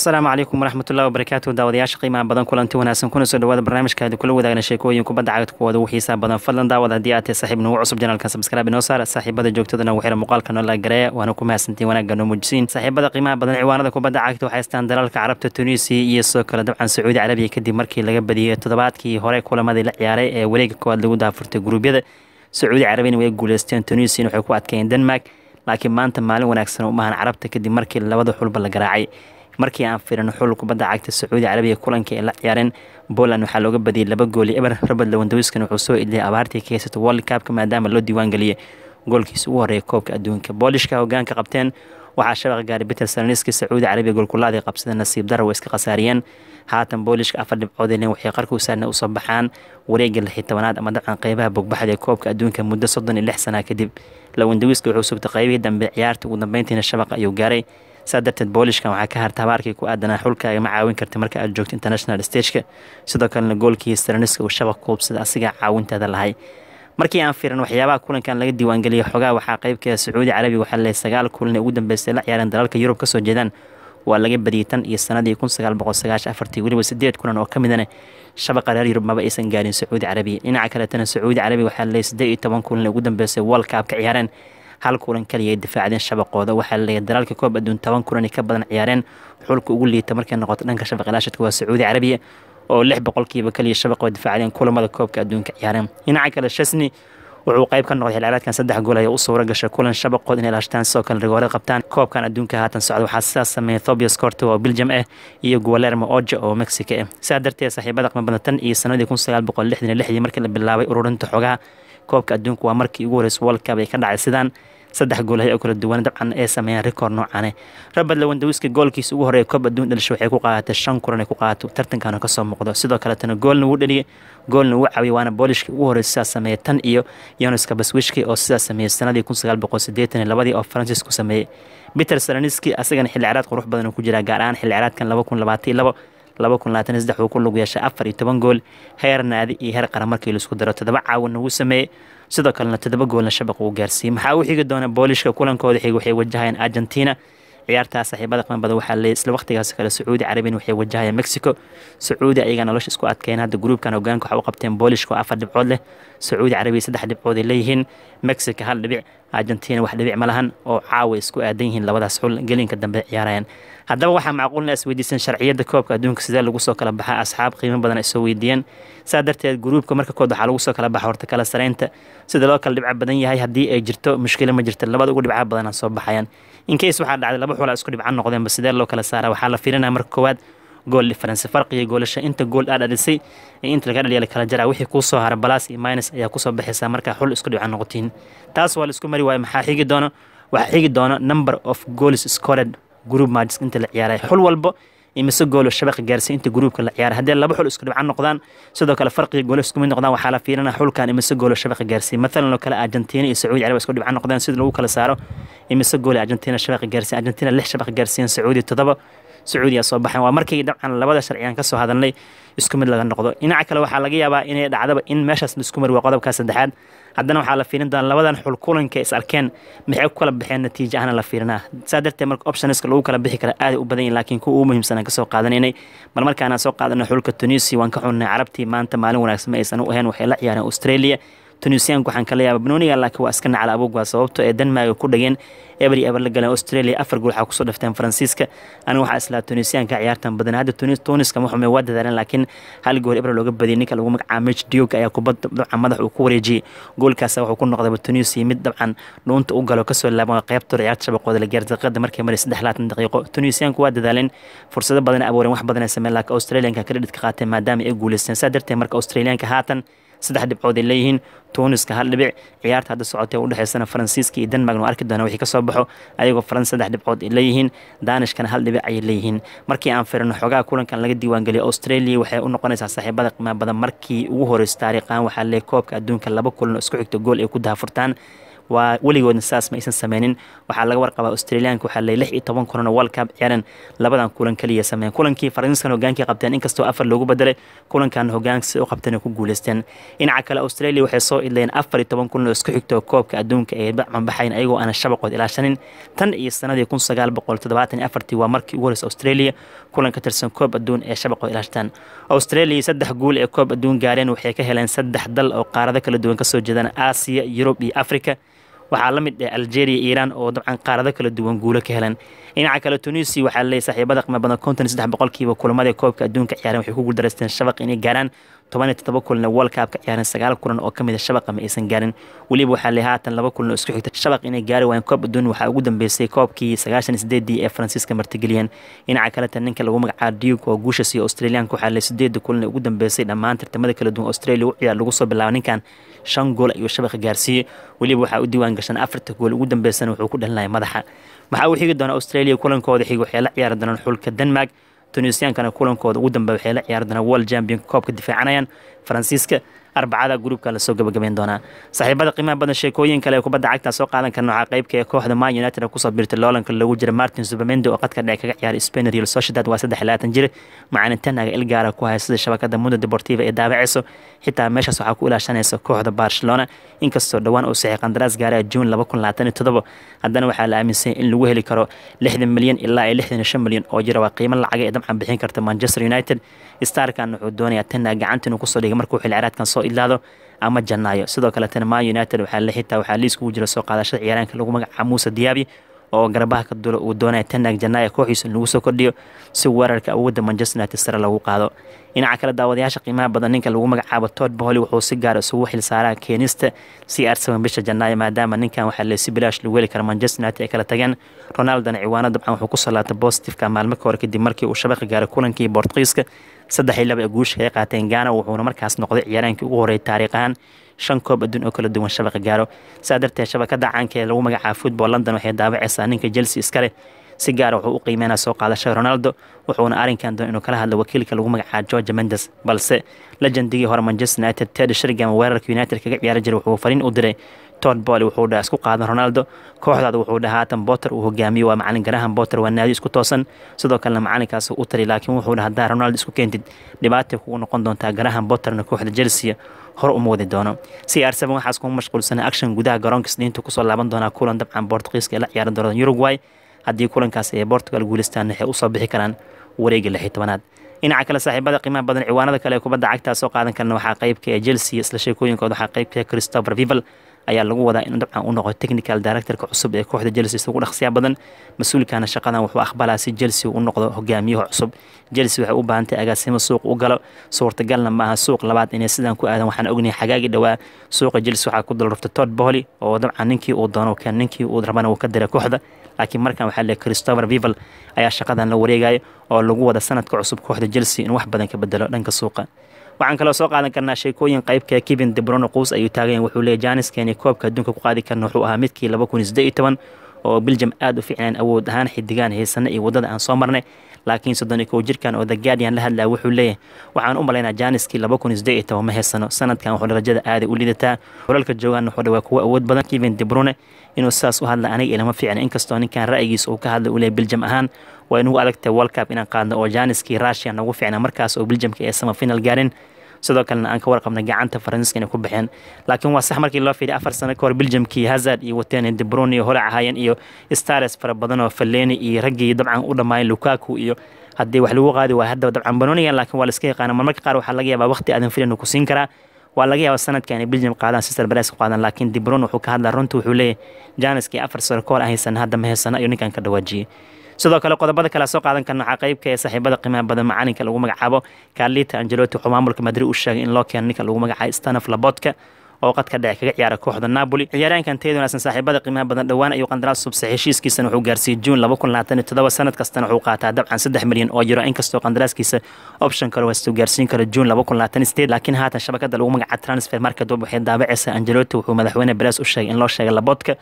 asalaamu calaykum waraxmatullahi wabarakaatu daawadayaasha qiimaha badan kulanti wanaagsan kuna soo dhawaada barnaamijka aadi kula wadaagna sheekooyin kubadda cagta kuwooda xiisaa badan fadlan daawad haddii aad tahay saaxiib nagu cusub janaalka sabskraaib inoo saar saaxiibada joogtadana ugu muuqaalka noola gareeya waana ku mahadsantiin wanaagga noo muujisiin saaxiibada qiimaha badan ciwaanada kubadda cagta waxay haystaan dalalka carabta tunisia iyo sidoo kale dabcan sacuudi carabiya kadib markii laga badiyey toddobaadkii hore kulamadii la ciyaaray ee wareega koowaad lagu daafurtay guruubyada sacuudi carabiyana way guuleysteen tunisian waxay ku adkeeyeen denmark laakiin maanta maalin wanaagsan umahan carabta kadib markii labada xulba la garaacay markii aan fiirino xul kubadda cagta sacuudi carabiya kulanka ay la ciyaareen boland waxaa looga badiyey laba gooli eber robert lewandowskan wuxuu soo edliyay abaartii ka haysata world cupka maadaama loo diiwaangeliyey goolkiis ugu horreeya koobka adduunka boolishka hogaanka qabteen waxaa shabaq gaaray biter salniski sacuudi carabiya goolkulaada ay nasiib dara way iska khasaariyeen haatan boolishka afar dhibcood leen waxay qarku saarna usoo baxaan wareegga lixii tobanaad ama dabcan qeybaha bogbaxad ee koobka adduunka muddo soddon iyo lix sanaa kadib lewandowska wuxuu sugtay qeybihii dambe ciyaarta ugu dambeyntiina shabaqa ayuu gaaray saa darteed boolishkan waxaa ka hartabaarkii ku aadanaa xulka igama caawin karta marka aad joogto international stageka sidoo kalena goolkii straniska uu shabaq kuubsada asigaa caawinteeda lahay markii aan fiiran waxyaabaha kulankan laga diiwaangeliyay xogaha waxaa qeybka sacuudi carabiga waxaa le sagaal kulan ee ugu dambeysay la ciyaareen dalalka yurub kasoo jeedaan waa laga badiyay tan iyo sanadii weliba sideed kulan oo ka midana shabaqa reer yurub maba aysan gaarin sacuudi carabiya dhinaca kaleetana sacuudi carabiga waxaa le siddeed iyo toban kulan ee ugu dambeysay world cup ka ciyaareen hal kulan kaliya ay difaacdeen shabaqooda waxaa laleeyahay dalaalka koob adduun toban kulan ay ka badan ciyaareen xulka ugu liita markay noqoto dhanka shabaq ilaashadka waa sacuudi carabiya oo lix boqolkiiba kaliya shabaq difaacdeen kulamada koobka adduunka ciyaareen dhinaca kale shesni wuxuu qayb ka noqday xilciyaareedkan saddex gool ayay u suura gashay kulan shabaqood inay laashtaan sidoo kale rigooreed qabtaan koobkan adduunka haatan socda waxaa sidaas sameeyay Thobias Corto oo Belgium ah iyo Guillermo Ojo oo Mexico ah sidaa darteed saaxiibada qiimo badan iyo sanadii 1966 markii la bilaabay ururinta xogaha koobka adduunka waa markii ugu horreysay World Cup ay ka dhacay sidaan saddex gool hay kala duwan dabcan ay sameeyeen rikoor noocaane eh. robert lewandowski goolkiisa ugu horeeya koob adduun dhalisho waxay ku qaadatay shan kulan ay ku qaadato tartankaana ka muuqdo sidoo kaletana goolna wuu dhaliyey goolna wuu caawiyey waana boolishka ugu horreya sidaa sameeyey tan iyo yonuska baswishki oo sidaa sameeyey sanadii kun sagaal boqol siddeetan iyo labadii oo faransiis sameeyey peter saloniski asagana xilli ciraad qurux badan uu ku jiraa gaar ahaan xilli ciraadkan laba kun labaatan iyo labo ku lug yeeshay afar iyo toban gool heer naadi iyo heer qaran markii laisku daro todoba caawana wuu sameeyey sidoo kalena todoba goolna shabaq uu gaarsiiyey maxaa u xigi doona boolishka kulankooda xig waxay wajahayeen argentina ciyaartaas saaxiibada qanbada waxaa leeyay isla waqtigaas kale sacuudi carabin waxay wajahayeen mexico sacuudi ayagaa nolosha isku adkeyn hadda gruubkan hogaanka waxa u qabteen boolishka oo afar dhibcood leh sacuudi carabiya saddex dhibcood ay leeyihiin mexico hal dhibic argentina wax dhibic ma lahan oo caawa isku aadan yihiin labadaas xul gelinka dambe ciyaarayaan haddaba waxaa macquulna isweydiisan sharciyadda koobka adduunka sidee lagu soo kala baxaa asxaab qiimo badan isoo weydiiyeen saa darteed gruubka marka kood waxaa lagu soo kala baxa horta kala saraynta sida loo kala dhibca badan yahay haddii ay jirto mushkilo ma jirta labada ugu dhibca badanaa soo baxayaan inkeys waxaa dhacday laba xulaa isku dhibca noqdeenba sidee loo kala saaraa waxaa la fiirinaya marka koowaad gool diferense farqiga goolasha inta gool aad dhalisay ee inta laga dhaliya kala jaraa wixii kuu soo hara iyo minus ayaa kusoo baxaysaa markaa xul isku dhica noqotiin taas waa la isku mari waayo maxaa xigi doono waxaa xigi doona number of goals scored group matches inta la ciyaaray xul walba imise goolo shabaqa gaarsay inta gruubka la ciyaaray haddii laba xul isku dhibcan noqdaan sidoo kale farqiga goolo isku mid noqdaan waxaa la fiirinaa xulkan imise goolo shabaqa gaarsay mathalan oo kale argentina iyo sacuudi carabiya isku dhibcan noqdaan sida lagu kala saaro imise goolo argentina shabaqa gaarsay argentina lix shabaqa gaarsiiyeen sacuudi toddoba sacuudiya soo baxeen waa markii dabcan labada sharciyan ka soo hadalnay isku mid laga noqdo dhinaca kale waxaa laga yaabaa inay dhacdaba in meeshaas la isku waa qodobka saddexaad haddana waxaa la fiirin doonaa labadan xulkulanka is arkeen maxay ku kala baxeen natiijo ahna la fiirinaa saa darteed marka optionska lagu kala bixi kara aaday u badan yihin laakiin kuwa ugu muhiimsanaan kasoo qaadanaynay bal markaanaan soo qaadanay xulka tunisia waan ka xunnay carabtii maanta maalin wanaagsan ma aysan u ahayn waxay la ciyaareen australia tunisiyaanku waxaan kala yaaba banooniga laakiin waa iska nacal aboogwaa sababto ee ah denmark ku dhageen eberi eber la galeen australia afar gool waxaa kusoo dhafteen faransiiska aniga waxaa islaa tunisiyaanka ciyaartan badan hadda tunis kama waa dadaaleen laakiin hal gool eber looga badiyay ninka lagu magacaaba mich diog ayaa kubadda dabcan madax uu ku wareejiyey goolkaas wuxuu ku noqdayba tunisia mid dabcan dhuunta u galo kasoo laaban qeybta ciyaarta shabaqooda la gaar markay maray saddex laatan daqiiqo tunisiyaanku waa dadaaleen fursado badan abuureen wax badan ay sameyn laakiin australianka kredhitka qaatee maadaama ay guuleysteen saa darteed marka australiyaanka haatan saddex dhibcood ay leeyihiin tuuniska hal dhibic ciyaarta hadda socotay u dhexeysana faransiiska iyo denmark arki doona wixii ka soo baxo ayagoo farans saddex dhibcood ay leeyihiin daanishkana hal dhibic ayay leeyihiin markii aan firino xoogaha kulankan laga diiwaangeliyo australia waxay u noqonaysaa saaxiibada qiimaa badan markii ugu horeysa taariikhan waxaa leey koobka adduunka laba kulan oo isku xigta gool ay ku daafurtaan waa weligoodna saas ma aysan sameynin waxaa laga warqabaa australianka waxaa lay lix iyo toban kulan oo world cup ciyaareen labadan kulan kaliya sameeyeen kulankii faransiiskan hogaankii qabteen inkastoo afar loogu bedelay kulankan hogaansi u qabteen oo ku guuleysteen dhinaca kale australia waxay soo idleen afar iyo toban kulan oo isku xigtoo koobka adduunka ay mabaxayn ayagoo aanan shabaqood ilaashanin tan iyo sanadii kun sagaal boqol toddobaatan iyo afartii waa markii ugu horeysa australia kulan ka tirsan koob adduun ee shabaqood ilaashtaan australia saddex guul ee koob adduun gaareen waxay ka heleen saddex dal oo qaarado kala duwan kasoo jeedaan aasiya yurub iyo afrika waxaa la mid ah algeria iiraan oo dabcan qaarado kala duwan guulo ka helan dhinaca kale tunisia waxaa leeyahay saaxiibada qiimo badan konton saddex boqolkiiba kulamada koobka adduunka ciyaareen waxay ku guuldaraysteen shabaq inay gaaraan tobaniyo todoba kulna walkaabka ciyaaran sagaal kulan oo kamida ah shabaqa ma aysan gaarin weliba waxaa le haatan laba kulan oo isku xigta shabaq inay gaari waayeen koob adduun waxaa ugu dambeysay koobkii sagaashan sideedii ee faransiiska martigeliyeen dhinaca kaleta ninka lagu magacaabo duug oo guusha siiyo australiyaanka waxaa le sideedii kulan ugu dambeysay dhammaan tartamada kala duwan australia u ciyaar lagu soo bilaaba ninkan shan gool ayuu shabaqa gaarsiiyey weliba waxaa u diiwaan gashan afarta gool ugu dambeysana wuxuu ku dhalinaya madaxa maxaa uu xigi doona australia kulankooda xig waxay la ciyaari doonaan xulka denmark tunisiyaankana kulankooda ugu dambe waxay la ciyaardana world champion koobka difaacanayaan faransiiska arbacada gruubka lasoo gabagabayn doonaa saaxiibada qiimaha badan sheekooyin kale ee kubadda cagta soo qaadan karna waxaa qaybka ee ah kooxda man united kusoo biirtay loolanka lagu jira martin subamende oo qadka dhexe kaga ciyaaray spain real sociedad waa saddex labaatan jir macalintanaaga ilgaara ah ku haysada shabakada mundo deportiva ee daabacayso xitaa meeshaas waxaa ku ilaashanaysa kooxda barcelona inkastoo dhowaan uu saxay qandaraas gaaray ah juun laba kun labaatan iyo toddoba haddana waxaa la aaminsan in lagu heli karo lixdan milyan ilaa iyo lixdan iyo shan milyan oo jira waa qiimo lacaga ee dabcan bixin karta manchester united starkan wuxuu doonayaa tanaa gacanta inuu kusoo dhigay markuu xilciraadkan soo soo idlaado ama janaayo sidoo kaletana man united xitaa waxaa liis kugu jira soo qaadashada ciyaaraanka lagu magaca muuse diyaabi oo garbaha ka dula uu doonaya tanag jannaayo kooxiisa lagu soo kordhiyo si weerarka awoodda manchester united sare lagu qaado dhinaca kale daawadayaasha qiimaha badan ninka lagu magacaabo todd boholi wuxuu si gaar ah isugu xilsaaraa keenista c r bisha janaayo maadaama ninkan waxaa lesi bilaash lagu heli kara manchester united ay kala tageen ronaldona ciwaano dabcan wuxuu ku soo laabtay maalmo ka hor kadib markii uu shabaqi gaaray kulankii bortkiiska saddexii laba guusha kaga qaateen gaana wuxuuna markaas noqday ciyaaraankii ugu horreeyay taariikhahan shan koob adduun oo kala duwan shabaqa gaaro saa darteed shabakada caanka ee lagu magacaabo football london waxay daabacaysaa ninka chelsea iska leh si gaara ah wuxuu u qiimeynaa soo qaadashada ronaldo wuxuuna arrinkan doon inuu kala hadlo wakiilka lagu magacaabo george mendes balse legendigii hore manchester united ted shirgam weerarka united kaga ciyaari jiray wuxuu fariin u diray ton bol wuxuu dhaa isku qaadan ronaldo kooxdaada wuxuu dhahaa haatan uu hogaamiyo waa macalin garahan botter waa naadi isku toosan sidoo kalena macalinkaas u tari laakiin wuxuu dhaha haddaa ronaldo isku keentid dhibaatay kugu noqon doontaa garahan botterna kooxda chelsea hor uma wadi doono c r waxaas kuma mashquulsana action gudaha garoonka isniinta kusoo laaban doonaa kulan dabcan bortugiiska ee la ciyaaran doona uruguay haddii kulankaas ee bortugal guulistan waxay usoo bixi karaan wareega lix tobanaad dhinaca kale saaxiibada qiimaha badan ciwaanada kale ee kubadda cagtaa soo qaadan karna waxaa qeybka ee chelsea isla sheekooyinkooda waxaa qeybka christopher vival ayaa lagu wadaa inuu dabcan u noqo technical directorka cusub ee kooxda Chelsea isagu dhaqsiya badan mas'uulkana shaqadan wuxuu aqbalaa si Chelsea uu noqdo hogaamiyaha cusub Chelsea waxay u baahan tahay agaasimo suuq u galo suurtagalna maaha suuq labaad inay sidaan ku aadan waxaan ognahay xagaagi dhawaa suuqa Chelsea waxaa ku dalrafta Todd Boehly oo dabcan ninkii uu doono kan ninkii uu rabana uu ka diray kooxda laakiin markan waxaa leeyahay Christopher Vival ayaa shaqadan la wareegaya oo lagu wada sanadka cusub kooxda Chelsea in wax badan ka bedelo dhanka suuqa waxaan kaloo soo qaadan karnaa sheekooyin qaybka ah kevin debrono quus ayuu taagayen wuxuu leeyay janis kenya koobka adduunka ku qaadi karna wuxuu ahaa midkii laba toban oo biljam aada u fiicneen awood ahaan xidigaan haysana iyo waddada aan soo marnay laakiin soddon soddoni kow jirkan oo the guardian la hadlaa wuxuu leeyahay waxaan u malaynaa jaaniskii laba kun isdee iyo toban ma haysano sanadkan wuxuu darajada aaday u liidataa xulalka joogaan wuxuu dhawaa kuwa awood badan kevin debrune inuu sidaas u hadla aniga ilama fiicna inkastoo ninkan ra'yigiisa uu ka hadlay u leeyahay biljam ahaan waa inugu adagtahay world cup inaan qaadno oo jaaniskii russia nagu fiicna markaas oo biljamka ee sama gaarin sidoo kalena aan ka warqabnay gacanta faransiiska inay ku baxeen laakiin waa sax markii loo fiidhay afar sano kahor biljamkii hazard iyo watene debrun iyo hole cahayan iyo stars fara badan oo falleeni iyo raggii dabcan u dhammaayeen lukaku iyo haddii wax lagu qaadi waaya haddaba dabcan banonigan laakiin waa laiska yaqaana marmarka qaar waxaa laga yaabaa waqti aadan filinu ku siin karaa waa laga yaaba sanadka inay biljam qaadaan sister bares qaadaan laakiin dibron wuxuu ka hadlaa runtu wuxuu leeyahay janiski afar sano kahor ahaysan hadda ma haysana ayuu ninkan ka dhawaajiyey sidoo kale qodobada kale soo qaadan karna waxaa qaybka ee ah saaxiibada qiimaha badan macalinka lagu magacaabo kaalita angeloti wuxuu maamulka madrid u sheegay in loo keeno ninka lagu magacaabo stanof labotka oo qadka dhexe kaga ciyaara kooxda napoli ciyaaryahankan teed saaxiibada qiimaha badan dhowaan ayuu qandaraas subsa heshiiskiisana wuxuu gaarsiiyey juun laba kun labaatan iyo toddoba sanad kastana wuxuu qaataa dabcan saddex milyan oo jiro inkastoo qandaraaskiisa option kale hastu gaarsiin karo juun laba kun labaatan sideed laakiin haatan shabakada lagu magaca transfer market waxay daabacaysa angeloti wuxuu madaxweyne beres u sheegay in loo sheegay labodka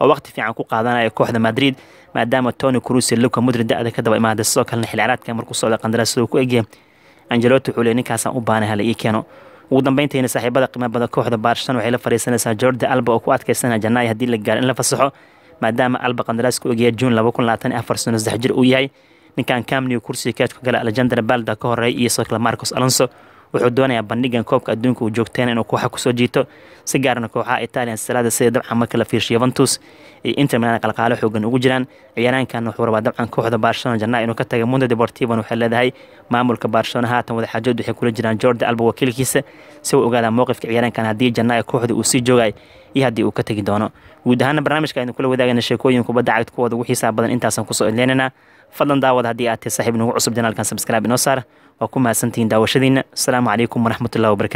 oo waqti fiican ku qaadanaya kooxda madrid maadaama tony cruse luka mudri da-da ka daba imaada sidoo kalena xilli caraadka markuu socda qandaraas siduu ku egyahay angeloti wuxuu leey ninkaasaan u baanay hala ii keeno ugu dambeyntiina saaxiibada qiimo badan kooxda baarshan waxay la fariisanaysaa jordi alba oo ku adkaysanaya janaayo haddii la gaaro in la fasaxo maadaama alba qandaraas ku egaya juun laba kun labaatan afar sano saddex jir uu yahay ninkan camniw kursiga kaadku gala alexander balda ka horeeya iyo sidoo kale marcos alonso wuxuu doonayaa bandhigan koobka adduunka uu joogteen inuu kooxa kusoo jiito si gaarna kooxaha italian salaada sida dabcan marka la fiirshiyo yuventus iyo inter milan qalqaalo xoogan ugu jiraan ciyaaraankan wuxuu rabaa dabcan kooxda barcelona janaa inuu ka taga mundo deportivan waxay leedahay maamulka barcelona haatan wadaxaajood waxay kula jiraan jordi alba wakiilkiisa si uu ogaadaa mowqifka ciyaaraankan haddii janaa kooxda uu sii joogay iyo haddii uu ka tegi doono guud ahaana barnaamijka aynu kula wadaagana sheekooyin kubadda cagta kuwooda ugu xiisaha badan intaasan kusoo idleynayna fadlan daawad haddii aad tahay saaxiib inagu cusub janaalkan sabskrib inoo saara waa ku mahadsantihiin daawashadiina asalaamu calaykum waraxmatullahi wabarakatu